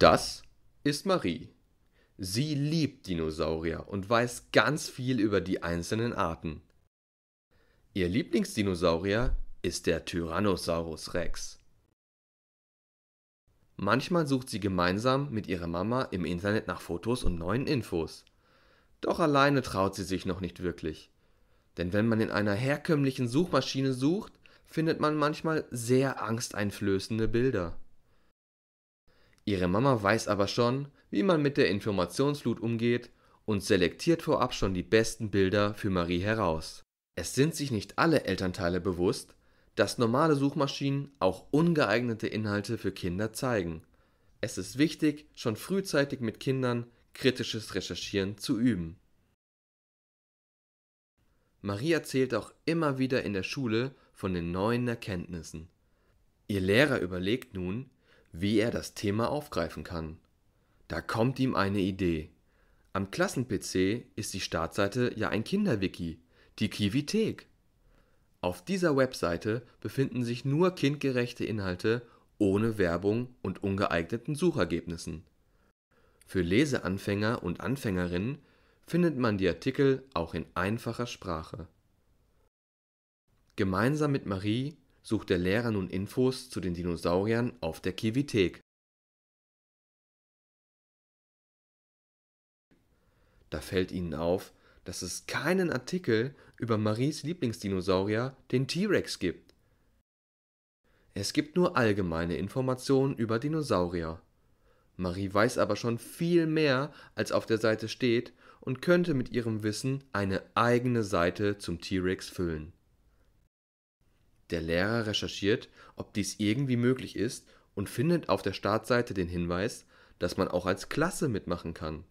Das ist Marie. Sie liebt Dinosaurier und weiß ganz viel über die einzelnen Arten. Ihr Lieblingsdinosaurier ist der Tyrannosaurus Rex. Manchmal sucht sie gemeinsam mit ihrer Mama im Internet nach Fotos und neuen Infos. Doch alleine traut sie sich noch nicht wirklich. Denn wenn man in einer herkömmlichen Suchmaschine sucht, findet man manchmal sehr angsteinflößende Bilder. Ihre Mama weiß aber schon, wie man mit der Informationsflut umgeht und selektiert vorab schon die besten Bilder für Marie heraus. Es sind sich nicht alle Elternteile bewusst, dass normale Suchmaschinen auch ungeeignete Inhalte für Kinder zeigen. Es ist wichtig, schon frühzeitig mit Kindern kritisches Recherchieren zu üben. Marie erzählt auch immer wieder in der Schule von den neuen Erkenntnissen. Ihr Lehrer überlegt nun, wie er das Thema aufgreifen kann. Da kommt ihm eine Idee. Am Klassen-PC ist die Startseite ja ein Kinderwiki, die Kivithek. Auf dieser Webseite befinden sich nur kindgerechte Inhalte ohne Werbung und ungeeigneten Suchergebnissen. Für Leseanfänger und Anfängerinnen findet man die Artikel auch in einfacher Sprache. Gemeinsam mit Marie sucht der Lehrer nun Infos zu den Dinosauriern auf der Kiwithek. Da fällt ihnen auf, dass es keinen Artikel über Maries Lieblingsdinosaurier, den T-Rex, gibt. Es gibt nur allgemeine Informationen über Dinosaurier. Marie weiß aber schon viel mehr, als auf der Seite steht, und könnte mit ihrem Wissen eine eigene Seite zum T-Rex füllen. Der Lehrer recherchiert, ob dies irgendwie möglich ist und findet auf der Startseite den Hinweis, dass man auch als Klasse mitmachen kann.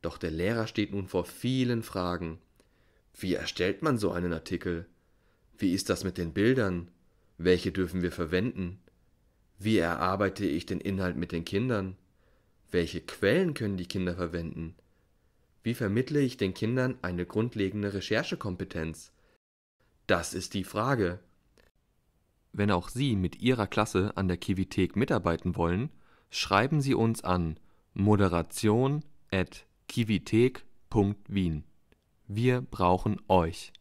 Doch der Lehrer steht nun vor vielen Fragen. Wie erstellt man so einen Artikel? Wie ist das mit den Bildern? Welche dürfen wir verwenden? Wie erarbeite ich den Inhalt mit den Kindern? Welche Quellen können die Kinder verwenden? Wie vermittle ich den Kindern eine grundlegende Recherchekompetenz? Das ist die Frage. Wenn auch Sie mit Ihrer Klasse an der Kivithek mitarbeiten wollen, schreiben Sie uns an moderation@kivithek.wien. Wir brauchen euch.